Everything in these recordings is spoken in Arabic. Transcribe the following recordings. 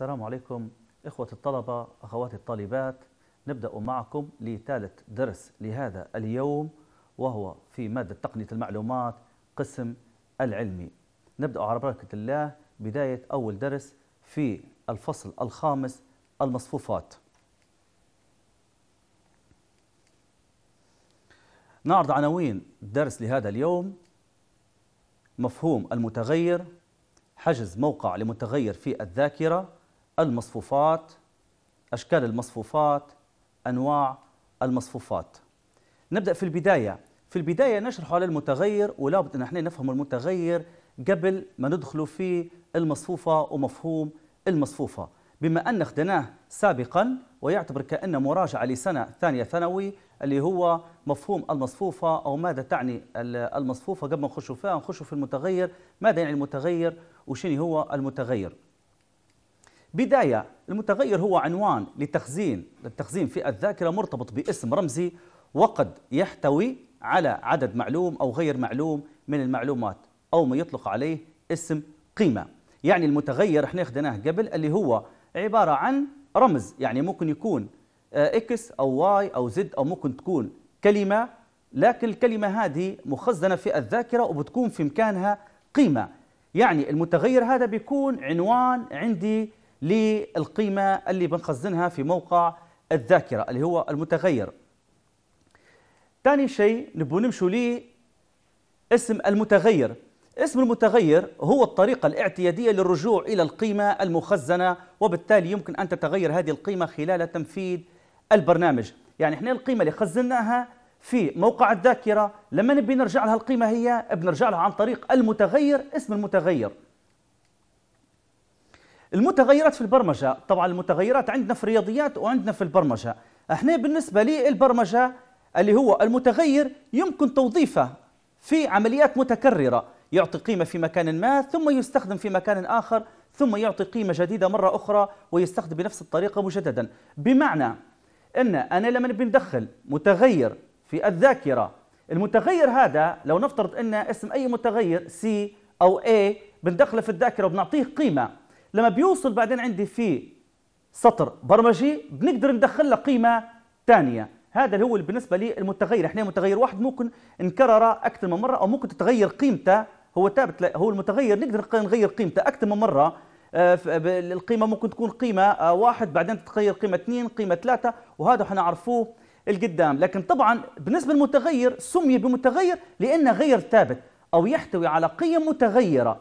السلام عليكم إخوة الطلبة أخواتي الطالبات نبدأ معكم لثالث درس لهذا اليوم وهو في مادة تقنية المعلومات قسم العلمي نبدأ على بركة الله بداية أول درس في الفصل الخامس المصفوفات نعرض عناوين درس لهذا اليوم مفهوم المتغير حجز موقع لمتغير في الذاكرة المصفوفات أشكال المصفوفات أنواع المصفوفات نبدأ في البداية في البداية نشرح على المتغير ولابد أن احنا نفهم المتغير قبل ما ندخل في المصفوفة ومفهوم المصفوفة بما أن خدناه سابقا ويعتبر كأنه مراجعة لسنة ثانية ثانوي اللي هو مفهوم المصفوفة أو ماذا تعني المصفوفة قبل ما نخشوا فيها نخشوا في المتغير ماذا يعني المتغير وشنو هو المتغير بداية المتغير هو عنوان لتخزين للتخزين في الذاكرة مرتبط باسم رمزي وقد يحتوي على عدد معلوم أو غير معلوم من المعلومات أو ما يطلق عليه اسم قيمة يعني المتغير احنا اخدناه قبل اللي هو عبارة عن رمز يعني ممكن يكون اكس آه، او واي او زد او ممكن تكون كلمة لكن الكلمة هذه مخزنة في الذاكرة وبتكون في مكانها قيمة يعني المتغير هذا بيكون عنوان عندي للقيمة اللي بنخزنها في موقع الذاكرة اللي هو المتغير ثاني شيء نبو نمشوا ليه اسم المتغير اسم المتغير هو الطريقة الاعتيادية للرجوع إلى القيمة المخزنة وبالتالي يمكن أن تتغير هذه القيمة خلال تنفيذ البرنامج يعني احنا القيمة اللي خزناها في موقع الذاكرة لما نبي نرجع لها القيمة هي بنرجع لها عن طريق المتغير اسم المتغير المتغيرات في البرمجه طبعا المتغيرات عندنا في الرياضيات وعندنا في البرمجه احنا بالنسبه للبرمجه اللي هو المتغير يمكن توظيفه في عمليات متكرره يعطي قيمه في مكان ما ثم يستخدم في مكان اخر ثم يعطي قيمه جديده مره اخرى ويستخدم بنفس الطريقه مجددا بمعنى ان انا لما بندخل متغير في الذاكره المتغير هذا لو نفترض ان اسم اي متغير سي او اي بندخله في الذاكره وبنعطيه قيمه لما بيوصل بعدين عندي في سطر برمجي بنقدر ندخل له قيمه ثانيه هذا اللي هو بالنسبه لي المتغير احنا متغير واحد ممكن نكرره اكثر من مره او ممكن تتغير قيمته هو ثابت هو المتغير نقدر نغير قيمته اكثر من مره آه، القيمه ممكن تكون قيمه آه، واحد بعدين تتغير قيمه اثنين قيمه ثلاثه وهذا حنعرفوه القدام لكن طبعا بالنسبه للمتغير سمي بمتغير لانه غير ثابت او يحتوي على قيم متغيره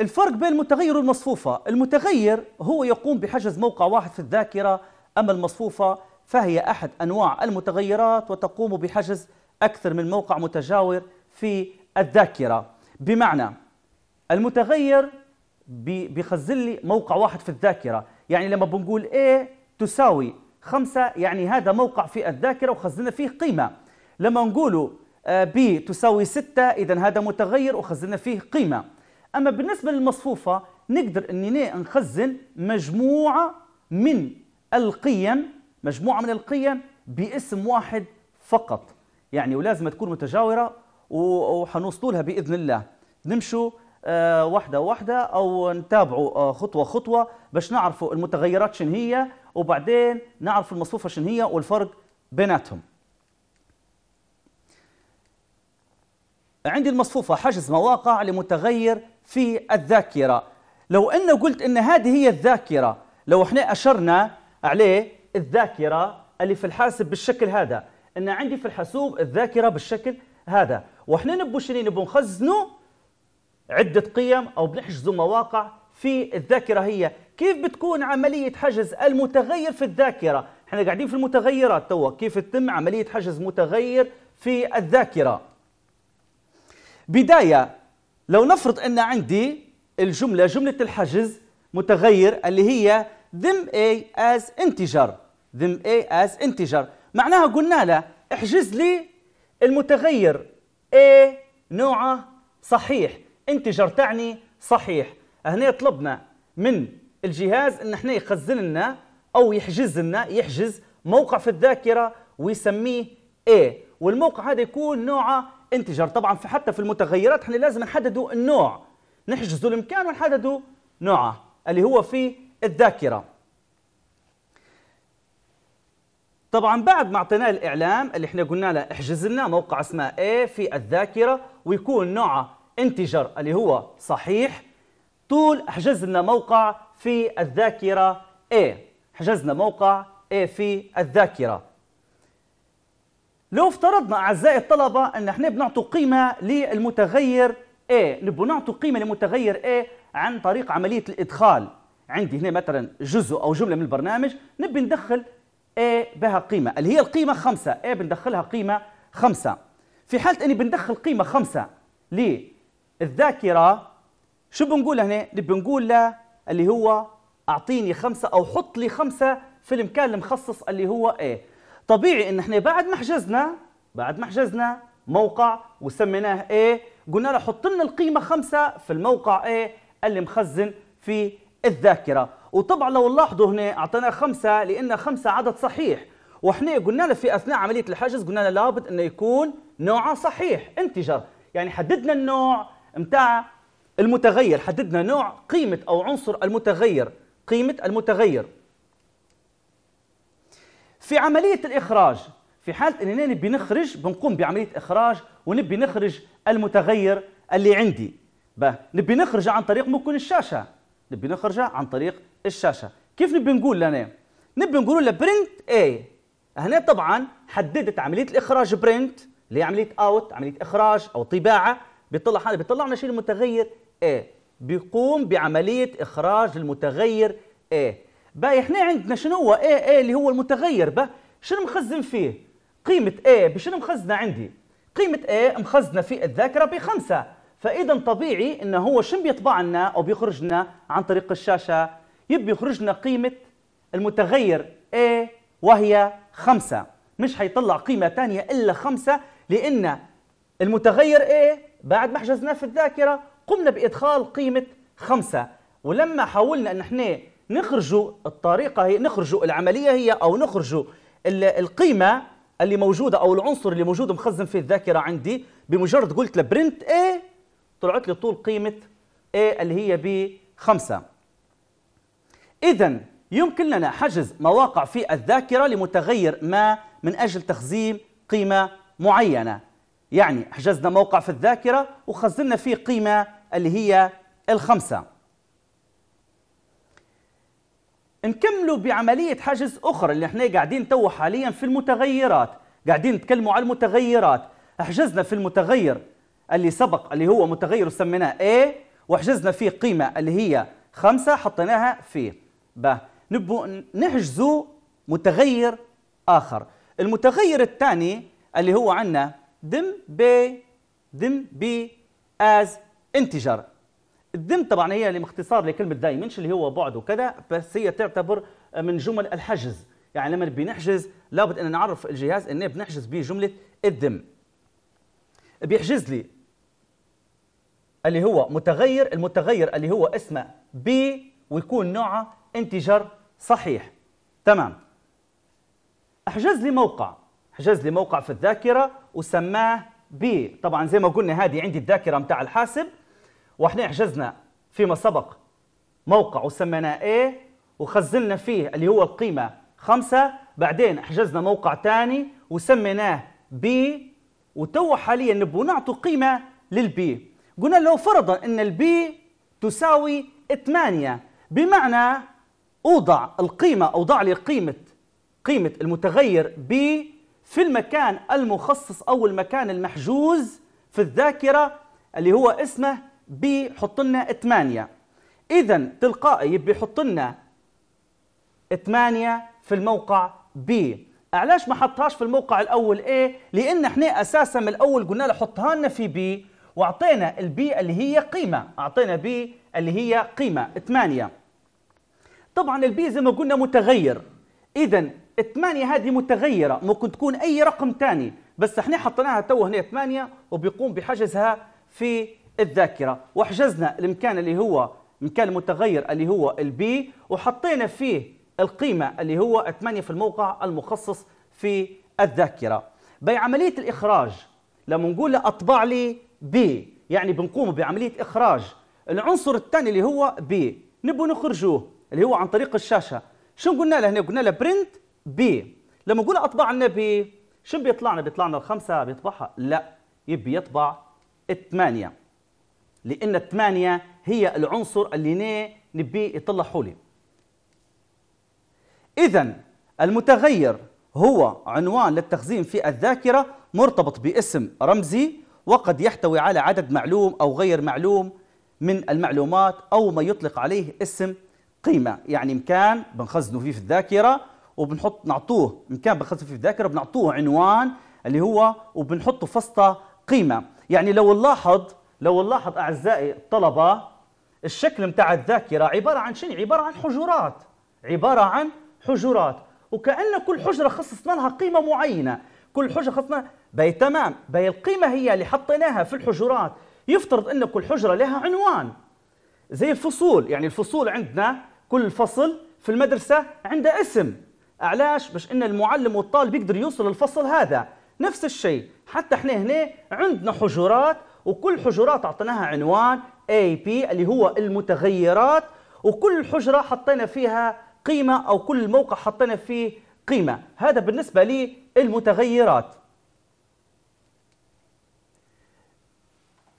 الفرق بين المتغير والمصفوفة المتغير هو يقوم بحجز موقع واحد في الذاكرة أما المصفوفة فهي أحد أنواع المتغيرات وتقوم بحجز أكثر من موقع متجاور في الذاكرة بمعنى المتغير بيخزن لي موقع واحد في الذاكرة يعني لما بنقول A تساوي خمسة يعني هذا موقع في الذاكرة وخزنا فيه قيمة لما نقوله آه، B تساوي ستة إذا هذا متغير وخزنا فيه قيمة اما بالنسبه للمصفوفه نقدر اني نخزن مجموعه من القيم مجموعه من القيم باسم واحد فقط يعني ولازم تكون متجاوره وحنوصلوا لها باذن الله نمشوا آه، واحدة واحدة أو نتابعوا آه، خطوة خطوة باش نعرفوا المتغيرات شن هي وبعدين نعرف المصفوفة شن هي والفرق بيناتهم عندي المصفوفة حجز مواقع لمتغير في الذاكرة لو أنه قلت أن هذه هي الذاكرة لو احنا أشرنا عليه الذاكرة اللي في الحاسب بالشكل هذا أن عندي في الحاسوب الذاكرة بالشكل هذا وإحنا نبو شنو نبو نخزنوا عدة قيم أو بنحجزوا مواقع في الذاكرة هي كيف بتكون عملية حجز المتغير في الذاكرة احنا قاعدين في المتغيرات توا كيف تتم عملية حجز متغير في الذاكرة بداية لو نفرض أن عندي الجملة جملة الحجز متغير اللي هي them A as integer them A as integer معناها قلنا له احجز لي المتغير A نوعه صحيح انتجر تعني صحيح هنا طلبنا من الجهاز ان احنا يخزن لنا او يحجز لنا يحجز موقع في الذاكره ويسميه A والموقع هذا يكون نوعه انتجر طبعا في حتى في المتغيرات احنا لازم نحددوا النوع نحجزوا الامكان ونحددوا نوعه اللي هو في الذاكره طبعا بعد ما اعطيناه الاعلام اللي احنا قلنا له احجز لنا موقع اسمه A في الذاكره ويكون نوعه انتجر اللي هو صحيح طول احجز لنا موقع في الذاكره A حجزنا موقع A في الذاكره لو افترضنا اعزائي الطلبه ان احنا بنعطوا قيمه للمتغير A نبغى نعطوا قيمه لمتغير A عن طريق عمليه الادخال عندي هنا مثلا جزء او جمله من البرنامج نبي ندخل A بها قيمه اللي هي القيمه 5 A بندخلها قيمه 5 في حاله اني بندخل قيمه 5 للذاكره شو بنقول هنا نبي نقول له اللي هو اعطيني 5 او حط لي 5 في المكان المخصص اللي هو A طبيعي ان احنا بعد ما حجزنا بعد ما حجزنا موقع وسميناه ايه قلنا له حط لنا القيمه خمسة في الموقع ايه اللي مخزن في الذاكره وطبعا لو نلاحظوا هنا اعطيناه خمسة لان خمسة عدد صحيح واحنا قلنا له في اثناء عمليه الحجز قلنا له لابد انه يكون نوعه صحيح انتجر يعني حددنا النوع متاع المتغير حددنا نوع قيمه او عنصر المتغير قيمه المتغير في عملية الإخراج في حالة أننا نبي نخرج بنقوم بعملية إخراج ونبي نخرج المتغير اللي عندي نبي نخرجه عن طريق ممكن الشاشة نبي نخرجه عن طريق الشاشة كيف نبي نقول لنا نبي نقول له برنت اي هنا طبعا حددت عملية الإخراج برنت اللي هي عملية اوت عملية إخراج أو طباعة بيطلع هذا بيطلع لنا شيء المتغير اي بيقوم بعملية إخراج المتغير اي با احنا عندنا شنو هو اي اي اللي هو المتغير با شنو مخزن فيه قيمه اي بشنو مخزنه عندي قيمه اي مخزنه في الذاكره بخمسه فاذا طبيعي ان هو شنو بيطبع لنا او بيخرج لنا عن طريق الشاشه يبي يخرج لنا قيمه المتغير اي وهي خمسه مش حيطلع قيمه ثانيه الا خمسه لان المتغير ايه بعد ما حجزناه في الذاكره قمنا بادخال قيمه خمسة ولما حاولنا ان احنا نخرجوا الطريقة هي نخرجوا العملية هي أو نخرجوا القيمة اللي موجودة أو العنصر اللي موجود مخزن في الذاكرة عندي بمجرد قلت له برنت A طلعت لي طول قيمة A اللي هي ب 5 إذا يمكن لنا حجز مواقع في الذاكرة لمتغير ما من أجل تخزين قيمة معينة يعني حجزنا موقع في الذاكرة وخزنا فيه قيمة اللي هي الخمسة نكملوا بعملية حجز أخرى اللي احنا قاعدين تو حاليا في المتغيرات قاعدين نتكلموا على المتغيرات حجزنا في المتغير اللي سبق اللي هو متغير سميناه A وحجزنا فيه قيمة اللي هي خمسة حطيناها فيه به نبو نحجزوا متغير آخر المتغير الثاني اللي هو عندنا دم بي دم بي as integer الدم طبعا هي اللي لكلمه دايمنش اللي هو بعد وكذا بس هي تعتبر من جمل الحجز يعني لما بنحجز لابد ان نعرف الجهاز ان بنحجز به جمله الدم بيحجز لي اللي هو متغير المتغير اللي هو اسمه بي ويكون نوعه انتجر صحيح تمام احجز لي موقع احجز لي موقع في الذاكره وسماه بي طبعا زي ما قلنا هذه عندي الذاكره متاع الحاسب واحنا حجزنا فيما سبق موقع وسميناه A وخزلنا فيه اللي هو القيمة خمسة بعدين حجزنا موقع ثاني وسميناه B وتو حاليا نبغوا نعطوا قيمة للبي قلنا لو فرضا ان البي تساوي 8 بمعنى اوضع القيمة اوضع لي قيمة قيمة المتغير بي في المكان المخصص أو المكان المحجوز في الذاكرة اللي هو اسمه بيحط لنا 8 اذا تلقائي بيحط لنا 8 في الموقع B علاش ما حطهاش في الموقع الاول A لان احنا اساسا من الاول قلنا له حطها لنا في B واعطينا البي اللي هي قيمه اعطينا بي اللي هي قيمه 8 طبعا البي زي ما قلنا متغير اذا 8 هذه متغيره ممكن تكون اي رقم ثاني بس احنا حطيناها تو هنا 8 وبيقوم بحجزها في الذاكره وحجزنا المكان اللي هو مكان المتغير اللي هو البي وحطينا فيه القيمه اللي هو 8 في الموقع المخصص في الذاكره بعمليه الاخراج لما نقول اطبع لي بي يعني بنقوم بعمليه اخراج العنصر الثاني اللي هو بي نبغى نخرجوه اللي هو عن طريق الشاشه شو قلنا له هنا قلنا له برنت بي لما نقول اطبع لنا بي شو بيطلع لنا بيطلع لنا الخمسه بيطبعها لا يبي يطبع الثمانيه لأن الثمانية هي العنصر اللي نبي يطلعوا لي إذا المتغير هو عنوان للتخزين في الذاكرة مرتبط باسم رمزي وقد يحتوي على عدد معلوم أو غير معلوم من المعلومات أو ما يطلق عليه اسم قيمة يعني مكان بنخزنه فيه في الذاكرة وبنحط نعطوه مكان بنخزنه فيه في الذاكرة بنعطوه عنوان اللي هو وبنحطه فسطة قيمة يعني لو نلاحظ لو نلاحظ أعزائي الطلبة الشكل بتاع الذاكرة عبارة عن شنو؟ عبارة عن حجرات عبارة عن حجرات وكأن كل حجرة خصصنا لها قيمة معينة كل حجرة خصصنا بي تمام بي القيمة هي اللي حطيناها في الحجرات يفترض أن كل حجرة لها عنوان زي الفصول يعني الفصول عندنا كل فصل في المدرسة عنده اسم علاش باش ان المعلم والطالب يقدر يوصل للفصل هذا نفس الشيء حتى احنا هنا عندنا حجرات وكل حجرات أعطيناها عنوان AP اللي هو المتغيرات وكل حجرة حطينا فيها قيمة أو كل موقع حطينا فيه قيمة هذا بالنسبة للمتغيرات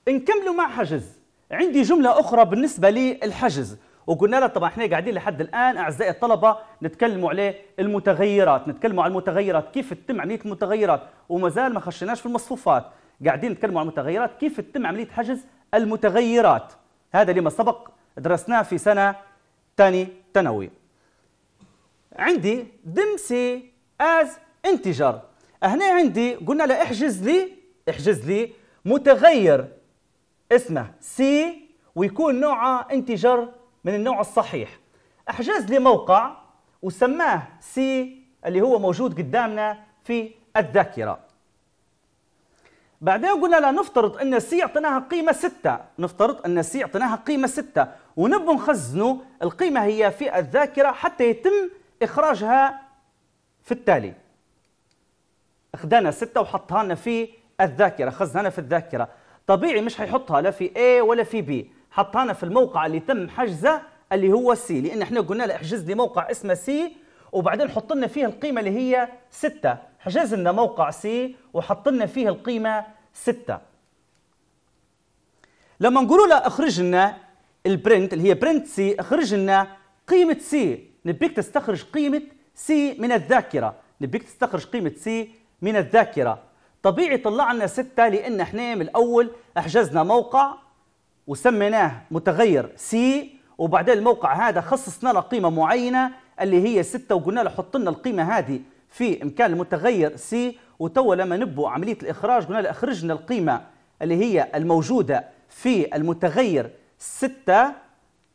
نكملوا مع حجز عندي جملة أخرى بالنسبة للحجز وقلنا لها طبعا احنا قاعدين لحد الان اعزائي الطلبه نتكلموا عليه المتغيرات نتكلموا على المتغيرات كيف تتم عمليه المتغيرات ومازال ما خشيناش في المصفوفات قاعدين نتكلموا عن المتغيرات كيف تتم عمليه حجز المتغيرات هذا لما سبق درسناه في سنه ثاني ثانوي عندي دمسي از انتجر هنا عندي قلنا له احجز لي احجز لي متغير اسمه سي ويكون نوعه انتجر من النوع الصحيح احجز لي موقع وسماه سي اللي هو موجود قدامنا في الذاكره بعدين قلنا لا نفترض ان السي اعطيناها قيمه 6 نفترض ان السي اعطيناها قيمه 6 ونبغوا نخزنوا القيمه هي في الذاكره حتى يتم اخراجها في التالي خدنا 6 وحطها لنا في الذاكره خزنها في الذاكره طبيعي مش حيحطها لا في A ولا في B حطها لنا في الموقع اللي تم حجزه اللي هو سي لان احنا قلنا له احجز لي موقع اسمه سي وبعدين حط لنا فيه القيمه اللي هي 6 حجز لنا موقع سي وحط لنا فيه القيمة ستة لما نقولوا له اخرج لنا البرنت اللي هي برنت سي اخرج لنا قيمة سي نبيك تستخرج قيمة سي من الذاكرة نبيك تستخرج قيمة سي من الذاكرة طبيعي طلع لنا ستة لأن احنا من الأول أحجزنا موقع وسميناه متغير سي وبعدين الموقع هذا خصصنا له قيمة معينة اللي هي ستة وقلنا له حط لنا القيمة هذه في مكان المتغير سي وتوا لما نبوا عمليه الاخراج قلنا له اخرجنا القيمه اللي هي الموجوده في المتغير 6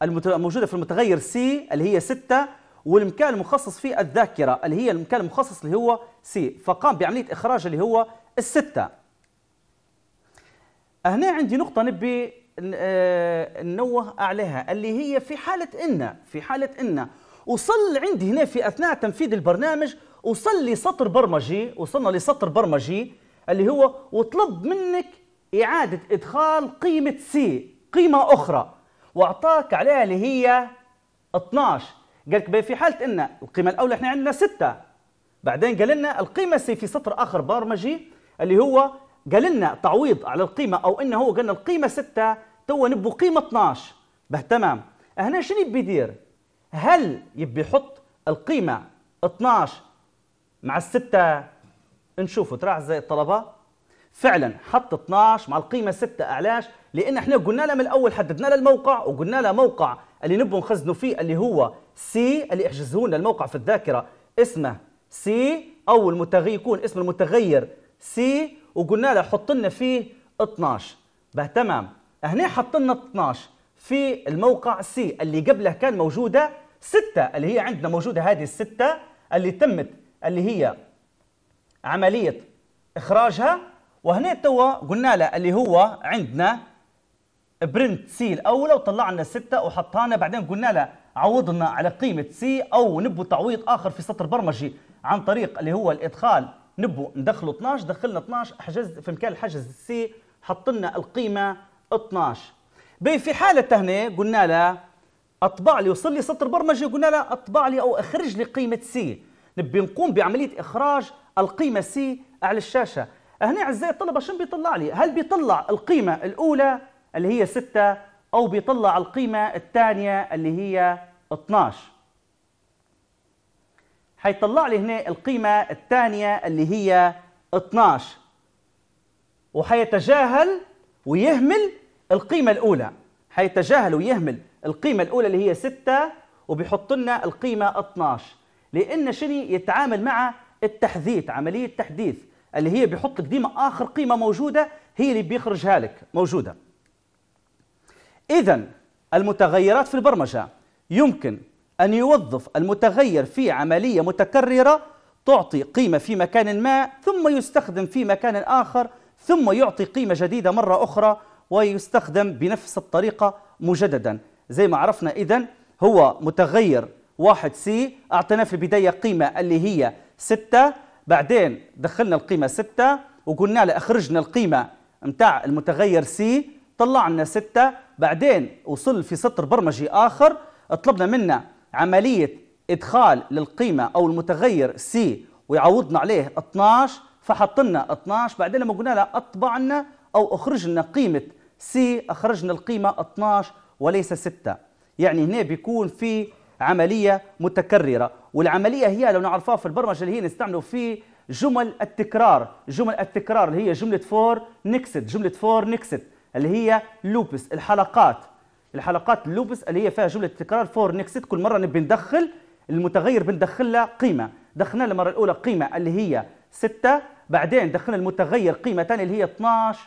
الموجوده في المتغير سي اللي هي 6 والمكان المخصص في الذاكره اللي هي المكان المخصص اللي هو سي فقام بعمليه اخراج اللي هو السته هنا عندي نقطه نبي آه، ننوه عليها اللي هي في حاله ان في حاله ان وصل عندي هنا في اثناء تنفيذ البرنامج وصل لي سطر برمجي وصلنا لسطر برمجي اللي هو وطلب منك إعادة إدخال قيمة سي قيمة أخرى وأعطاك عليها اللي هي 12 قال لك في حالة أن القيمة الأولى إحنا عندنا 6 بعدين قال لنا القيمة سي في سطر آخر برمجي اللي هو قال لنا تعويض على القيمة أو أنه هو قال القيمة 6 تو نبو قيمة 12 به تمام هنا شنو يبي يدير؟ هل يبي يحط القيمة 12 مع الستة نشوفوا تراح زي الطلبة فعلا حط 12 مع القيمة 6 أعلاش لأن احنا قلنا لها من الأول حددنا لها الموقع وقلنا لها موقع اللي نبغوا نخزنوا فيه اللي هو سي اللي احجزه لنا الموقع في الذاكرة اسمه سي أو المتغير يكون اسم المتغير سي وقلنا لها حط لنا فيه 12 به تمام هنا حط لنا 12 في الموقع سي اللي قبله كان موجودة 6 اللي هي عندنا موجودة هذه الستة اللي تمت اللي هي عملية إخراجها وهنا توا قلنا له اللي هو عندنا برنت سي الأولى وطلعنا ستة وحطانا بعدين قلنا له عوضنا على قيمة سي أو نبو تعويض آخر في سطر برمجي عن طريق اللي هو الإدخال نبو ندخله 12 دخلنا 12 حجز في مكان الحجز سي حط لنا القيمة 12 بي في حالة هنا قلنا له أطبع لي وصل لي سطر برمجي قلنا له أطبع لي أو أخرج لي قيمة سي نبي نقوم بعمليه اخراج القيمه سي على الشاشه هنا اعزائي الطلبه شنو بيطلع لي هل بيطلع القيمه الاولى اللي هي 6 او بيطلع القيمه الثانيه اللي هي 12 حيطلع لي هنا القيمه الثانيه اللي هي 12 وحيتجاهل ويهمل القيمه الاولى حيتجاهل ويهمل القيمه الاولى اللي هي 6 وبيحط لنا القيمه 12 لأن شني يتعامل مع التحديث عملية تحديث اللي هي بيحط لك ديما آخر قيمة موجودة هي اللي بيخرجها لك موجودة إذا المتغيرات في البرمجة يمكن أن يوظف المتغير في عملية متكررة تعطي قيمة في مكان ما ثم يستخدم في مكان آخر ثم يعطي قيمة جديدة مرة أخرى ويستخدم بنفس الطريقة مجددا زي ما عرفنا إذا هو متغير واحد سي اعطينا في البدايه قيمه اللي هي 6 بعدين دخلنا القيمه 6 وقلنا له اخرجنا القيمه نتاع المتغير سي طلعنا ستة 6 بعدين وصل في سطر برمجي اخر طلبنا منا عمليه ادخال للقيمه او المتغير سي ويعوضنا عليه 12 فحط لنا 12 بعدين لما قلنا له اطبع لنا او اخرج لنا قيمه سي اخرجنا القيمه 12 وليس 6 يعني هنا بيكون في عملية متكررة والعملية هي لو نعرفها في البرمجة اللي هي نستعملوا في جمل التكرار جمل التكرار اللي هي جملة فور نكست جملة فور نكست اللي هي لوبس الحلقات الحلقات اللوبس اللي هي فيها جملة تكرار فور نكست كل مرة نبي ندخل المتغير بندخل له قيمة دخلنا المرة الأولى قيمة اللي هي 6 بعدين دخلنا المتغير قيمة ثانية اللي هي 12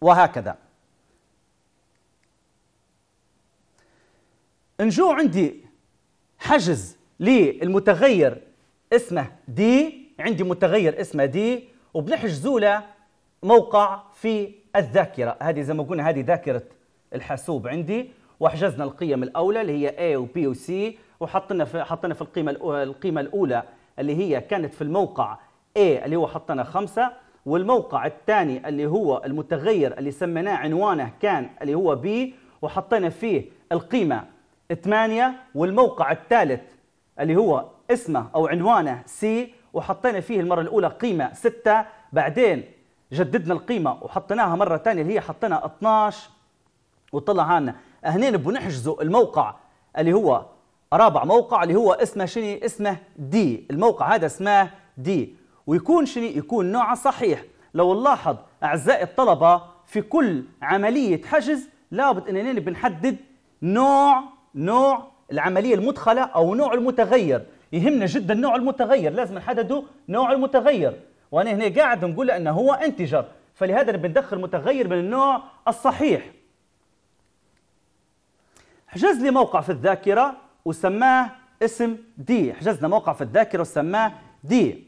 وهكذا نجو عندي حجز للمتغير اسمه دي عندي متغير اسمه دي وبنحجزوا له موقع في الذاكرة هذه زي ما قلنا هذه ذاكرة الحاسوب عندي وحجزنا القيم الأولى اللي هي A و B و C وحطنا في حطنا في القيمة القيمة الأولى اللي هي كانت في الموقع A اللي هو حطنا خمسة والموقع الثاني اللي هو المتغير اللي سميناه عنوانه كان اللي هو B وحطينا فيه القيمة 8 والموقع الثالث اللي هو اسمه أو عنوانه سي وحطينا فيه المرة الأولى قيمة 6 بعدين جددنا القيمة وحطيناها مرة ثانية اللي هي حطينا 12 وطلع عنا هنا نبغوا الموقع اللي هو رابع موقع اللي هو اسمه شني اسمه دي الموقع هذا اسمه دي ويكون شني يكون نوعه صحيح لو نلاحظ أعزائي الطلبة في كل عملية حجز لابد أننا بنحدد نوع نوع العملية المدخلة أو نوع المتغير يهمنا جدا نوع المتغير لازم نحددوا نوع المتغير وأنا هنا قاعد نقول أنه هو انتجر فلهذا بندخل متغير من النوع الصحيح حجز لي موقع في الذاكرة وسماه اسم دي حجزنا موقع في الذاكرة وسماه دي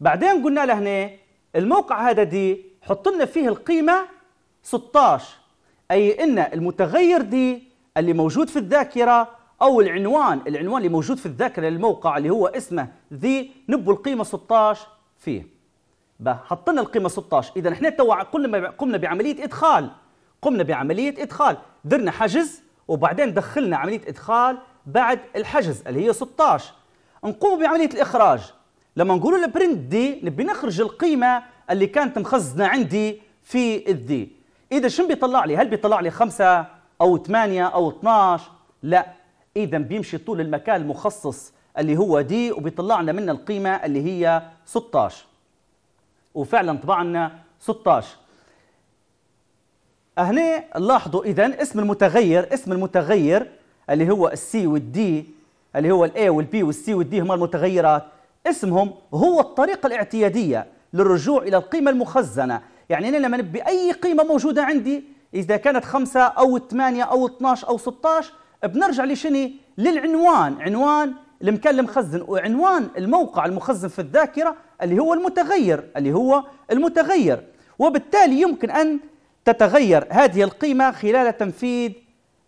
بعدين قلنا له هنا الموقع هذا دي حط لنا فيه القيمة 16 أي أن المتغير دي اللي موجود في الذاكرة أو العنوان العنوان اللي موجود في الذاكرة للموقع اللي هو اسمه ذي نبو القيمة 16 فيه حطنا القيمة 16 إذا احنا توا كل قمنا بعملية إدخال قمنا بعملية إدخال درنا حجز وبعدين دخلنا عملية إدخال بعد الحجز اللي هي 16 نقوم بعملية الإخراج لما نقول البرنت دي نبي نخرج القيمة اللي كانت مخزنة عندي في الدي إذا شنو بيطلع لي هل بيطلع لي خمسة أو 8 أو 12 لا إذا بيمشي طول المكان المخصص اللي هو دي وبيطلع لنا منه القيمة اللي هي 16 وفعلا طبعا لنا 16 هنا لاحظوا إذا اسم المتغير اسم المتغير اللي هو السي والدي اللي هو الاي والبي والسي والدي هما المتغيرات اسمهم هو الطريقة الاعتيادية للرجوع إلى القيمة المخزنة يعني أنا لما نبي أي قيمة موجودة عندي إذا كانت خمسة أو ثمانية أو 12 أو 16 بنرجع لشني للعنوان عنوان المكان المخزن وعنوان الموقع المخزن في الذاكرة اللي هو المتغير اللي هو المتغير وبالتالي يمكن أن تتغير هذه القيمة خلال تنفيذ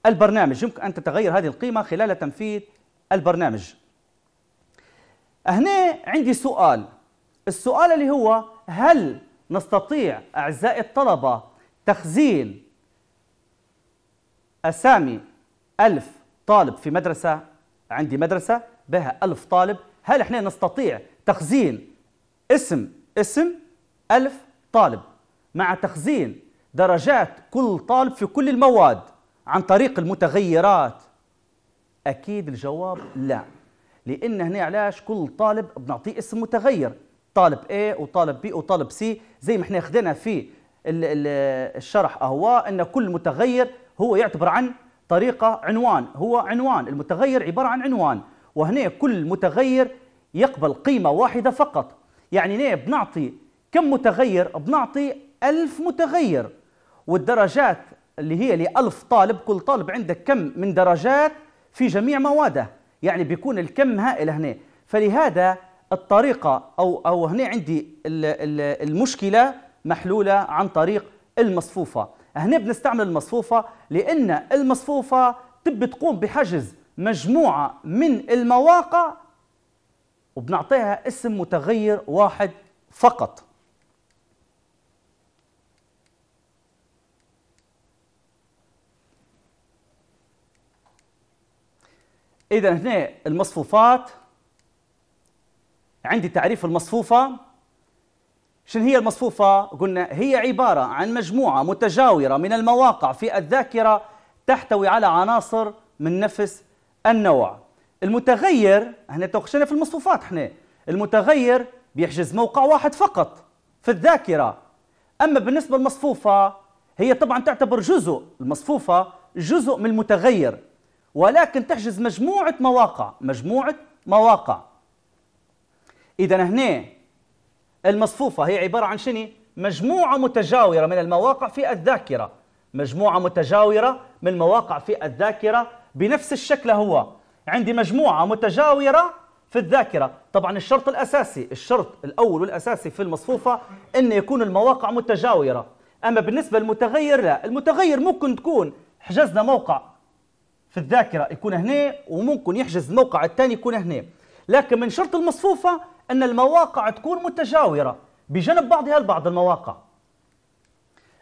البرنامج يمكن أن تتغير هذه القيمة خلال تنفيذ البرنامج هنا عندي سؤال السؤال اللي هو هل نستطيع أعزائي الطلبة تخزين أسامي ألف طالب في مدرسة عندي مدرسة بها ألف طالب هل إحنا نستطيع تخزين اسم اسم ألف طالب مع تخزين درجات كل طالب في كل المواد عن طريق المتغيرات أكيد الجواب لا لأن هنا علاش كل طالب بنعطيه اسم متغير طالب A وطالب B وطالب C زي ما احنا خدنا في الشرح أهو أن كل متغير هو يعتبر عن طريقة عنوان هو عنوان المتغير عبارة عن عنوان وهنا كل متغير يقبل قيمة واحدة فقط يعني نيه بنعطي كم متغير بنعطي ألف متغير والدرجات اللي هي لألف طالب كل طالب عندك كم من درجات في جميع مواده يعني بيكون الكم هائل هنا فلهذا الطريقة أو, أو هنا عندي المشكلة محلولة عن طريق المصفوفة هنا بنستعمل المصفوفة لأن المصفوفة تب تقوم بحجز مجموعة من المواقع وبنعطيها اسم متغير واحد فقط إذا هنا المصفوفات عندي تعريف المصفوفة شن هي المصفوفة؟ قلنا هي عبارة عن مجموعة متجاورة من المواقع في الذاكرة تحتوي على عناصر من نفس النوع المتغير احنا توخشنا في المصفوفات احنا المتغير بيحجز موقع واحد فقط في الذاكرة أما بالنسبة للمصفوفة هي طبعا تعتبر جزء المصفوفة جزء من المتغير ولكن تحجز مجموعة مواقع مجموعة مواقع إذا هنا المصفوفة هي عبارة عن شنو؟ مجموعة متجاورة من المواقع في الذاكرة مجموعة متجاورة من مواقع في الذاكرة بنفس الشكل هو عندي مجموعة متجاورة في الذاكرة طبعا الشرط الأساسي الشرط الأول والأساسي في المصفوفة أن يكون المواقع متجاورة أما بالنسبة للمتغير لا المتغير ممكن تكون حجزنا موقع في الذاكرة يكون هنا وممكن يحجز الموقع الثاني يكون هنا لكن من شرط المصفوفة أن المواقع تكون متجاورة بجنب بعضها البعض المواقع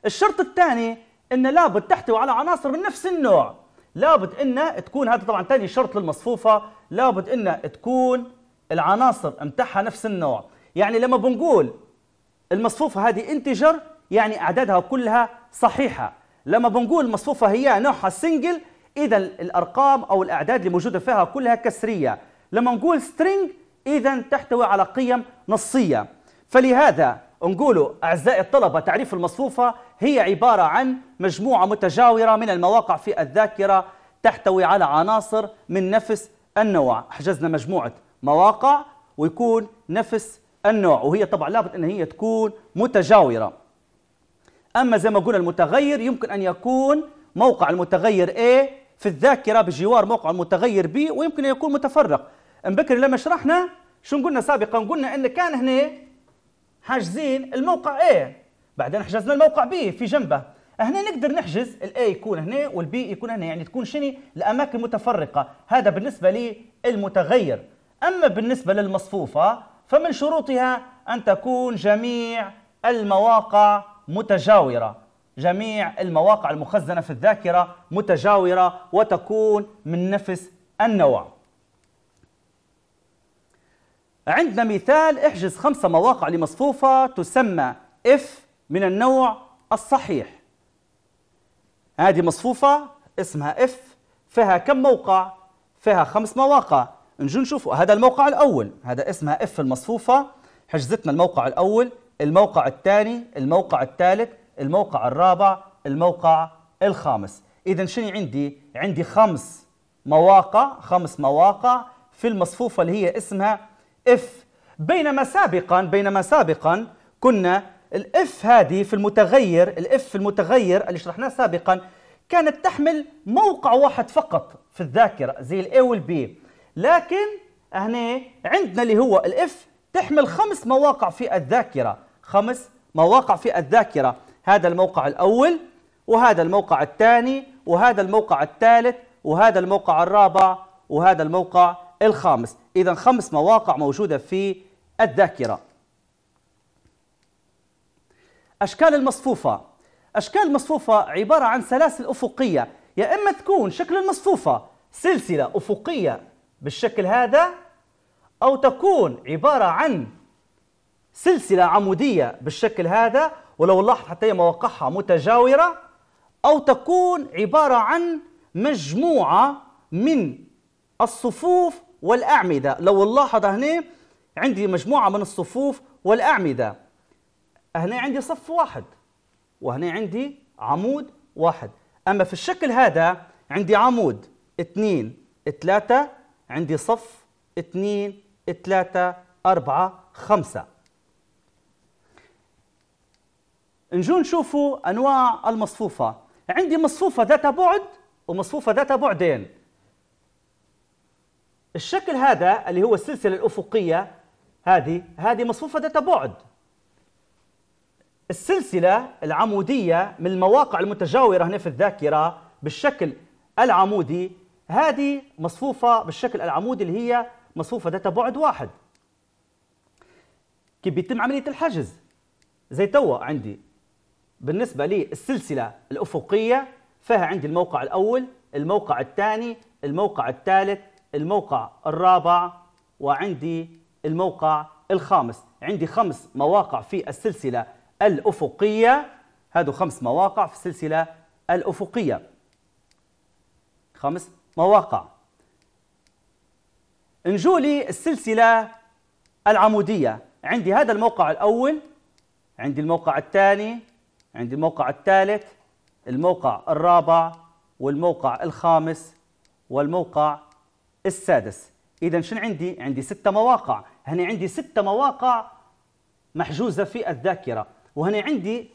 الشرط الثاني أن لابد تحتوي على عناصر من نفس النوع لابد أن تكون هذا طبعا ثاني شرط للمصفوفة لابد أن تكون العناصر متاعها نفس النوع يعني لما بنقول المصفوفة هذه انتجر يعني أعدادها كلها صحيحة لما بنقول المصفوفة هي نوعها سنجل إذا الأرقام أو الأعداد اللي موجودة فيها كلها كسرية لما نقول string إذا تحتوي على قيم نصية فلهذا نقولوا أعزائي الطلبة تعريف المصفوفة هي عبارة عن مجموعة متجاورة من المواقع في الذاكرة تحتوي على عناصر من نفس النوع حجزنا مجموعة مواقع ويكون نفس النوع وهي طبعا لابد أن هي تكون متجاورة أما زي ما قلنا المتغير يمكن أن يكون موقع المتغير A في الذاكرة بجوار موقع المتغير B ويمكن أن يكون متفرق بكري لما شرحنا شو قلنا سابقا قلنا ان كان هنا حاجزين الموقع A بعدين حجزنا الموقع B في جنبه هنا نقدر نحجز الاي يكون هنا والبي يكون هنا يعني تكون شني الاماكن متفرقه هذا بالنسبه للمتغير اما بالنسبه للمصفوفه فمن شروطها ان تكون جميع المواقع متجاوره جميع المواقع المخزنه في الذاكره متجاوره وتكون من نفس النوع عندنا مثال احجز خمسة مواقع لمصفوفة تسمى F من النوع الصحيح هذه مصفوفة اسمها F فيها كم موقع؟ فيها خمس مواقع نجو نشوفوا هذا الموقع الأول هذا اسمها F المصفوفة حجزتنا الموقع الأول الموقع الثاني الموقع الثالث الموقع الرابع الموقع الخامس إذا شنو عندي؟ عندي خمس مواقع خمس مواقع في المصفوفة اللي هي اسمها اف بينما سابقا بينما سابقا كنا الاف هذه في المتغير الاف المتغير اللي شرحناه سابقا كانت تحمل موقع واحد فقط في الذاكرة زي الاي والبي لكن هنا عندنا اللي هو الاف تحمل خمس مواقع في الذاكرة خمس مواقع في الذاكرة هذا الموقع الأول وهذا الموقع الثاني وهذا الموقع الثالث وهذا الموقع الرابع وهذا الموقع الخامس إذا خمس مواقع موجودة في الذاكرة أشكال المصفوفة أشكال المصفوفة عبارة عن سلاسل أفقية يا إما تكون شكل المصفوفة سلسلة أفقية بالشكل هذا أو تكون عبارة عن سلسلة عمودية بالشكل هذا ولو لاحظ حتى مواقعها متجاورة أو تكون عبارة عن مجموعة من الصفوف والأعمدة لو نلاحظ هنا عندي مجموعة من الصفوف والأعمدة هنا عندي صف واحد وهنا عندي عمود واحد أما في الشكل هذا عندي عمود اثنين ثلاثة عندي صف اثنين ثلاثة أربعة خمسة نجو نشوفوا أنواع المصفوفة عندي مصفوفة ذات بعد ومصفوفة ذات بعدين الشكل هذا اللي هو السلسله الافقيه هذه هذه مصفوفه ذات بعد السلسله العموديه من المواقع المتجاوره هنا في الذاكره بالشكل العمودي هذه مصفوفه بالشكل العمودي اللي هي مصفوفه ذات بعد واحد كيف بيتم عمليه الحجز زي توا عندي بالنسبه للسلسله الافقيه فيها عندي الموقع الاول الموقع الثاني الموقع الثالث الموقع الرابع وعندي الموقع الخامس عندي خمس مواقع في السلسلة الأفقية هذو خمس مواقع في السلسلة الأفقية خمس مواقع نجولي السلسلة العمودية عندي هذا الموقع الأول عندي الموقع الثاني عندي الموقع الثالث الموقع الرابع والموقع الخامس والموقع السادس اذا شنو عندي عندي ستة مواقع هنا عندي ستة مواقع محجوزة في الذاكرة وهنا عندي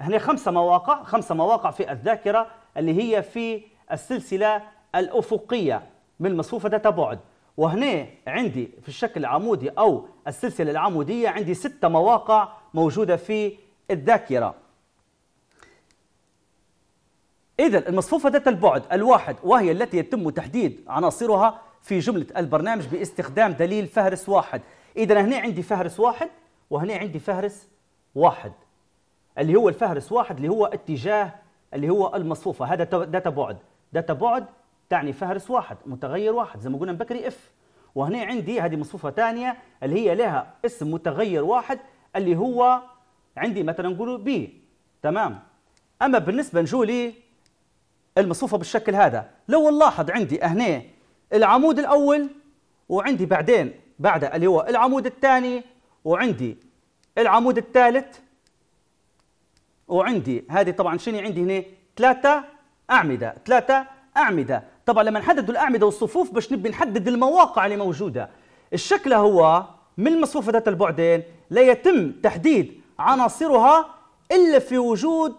هنا خمسة مواقع خمسة مواقع في الذاكرة اللي هي في السلسلة الأفقية من مصفوفة ذات بعد وهنا عندي في الشكل العمودي أو السلسلة العمودية عندي ستة مواقع موجودة في الذاكرة إذا المصفوفة ذات البعد الواحد وهي التي يتم تحديد عناصرها في جملة البرنامج باستخدام دليل فهرس واحد إذا هنا عندي فهرس واحد وهنا عندي فهرس واحد اللي هو الفهرس واحد اللي هو اتجاه اللي هو المصفوفة هذا داتا بعد داتا بعد تعني فهرس واحد متغير واحد زي ما قلنا بكري اف وهنا عندي هذه مصفوفة ثانية اللي هي لها اسم متغير واحد اللي هو عندي مثلا نقولوا بي تمام أما بالنسبة نجولي المصفوفة بالشكل هذا لو نلاحظ عندي هنا العمود الأول وعندي بعدين بعد اللي هو العمود الثاني وعندي العمود الثالث وعندي هذه طبعا شنو عندي هنا ثلاثة أعمدة ثلاثة أعمدة طبعا لما نحدد الأعمدة والصفوف باش نبي نحدد المواقع اللي موجودة الشكل هو من مصفوفة ذات البعدين لا يتم تحديد عناصرها إلا في وجود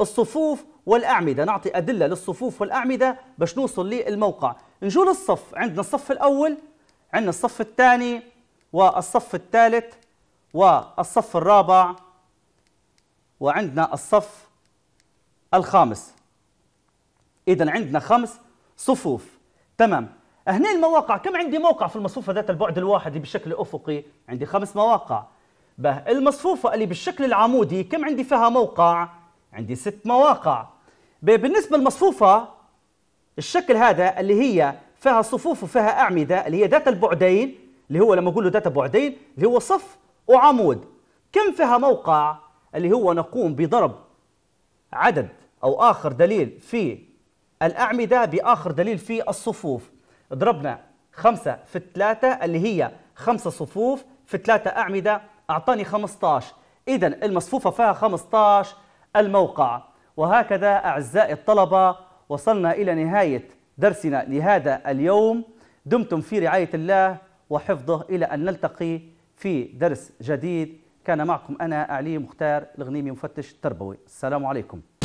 الصفوف والاعمده نعطي ادله للصفوف والاعمده باش نوصل للموقع نجوا للصف عندنا الصف الاول عندنا الصف الثاني والصف الثالث والصف الرابع وعندنا الصف الخامس اذا عندنا خمس صفوف تمام هنا المواقع كم عندي موقع في المصفوفه ذات البعد الواحد اللي أفقي عندي خمس مواقع به المصفوفه اللي بالشكل العمودي كم عندي فيها موقع عندي ست مواقع بالنسبة للمصفوفة الشكل هذا اللي هي فيها صفوف وفيها أعمدة اللي هي ذات البعدين اللي هو لما أقول له ذات بعدين اللي هو صف وعمود كم فيها موقع اللي هو نقوم بضرب عدد أو آخر دليل في الأعمدة بآخر دليل في الصفوف ضربنا خمسة في الثلاثة اللي هي خمسة صفوف في ثلاثة أعمدة أعطاني 15 إذا المصفوفة فيها 15 الموقع وهكذا أعزائي الطلبة وصلنا إلى نهاية درسنا لهذا اليوم دمتم في رعاية الله وحفظه إلى أن نلتقي في درس جديد كان معكم أنا علي مختار الغنيمي مفتش تربوي السلام عليكم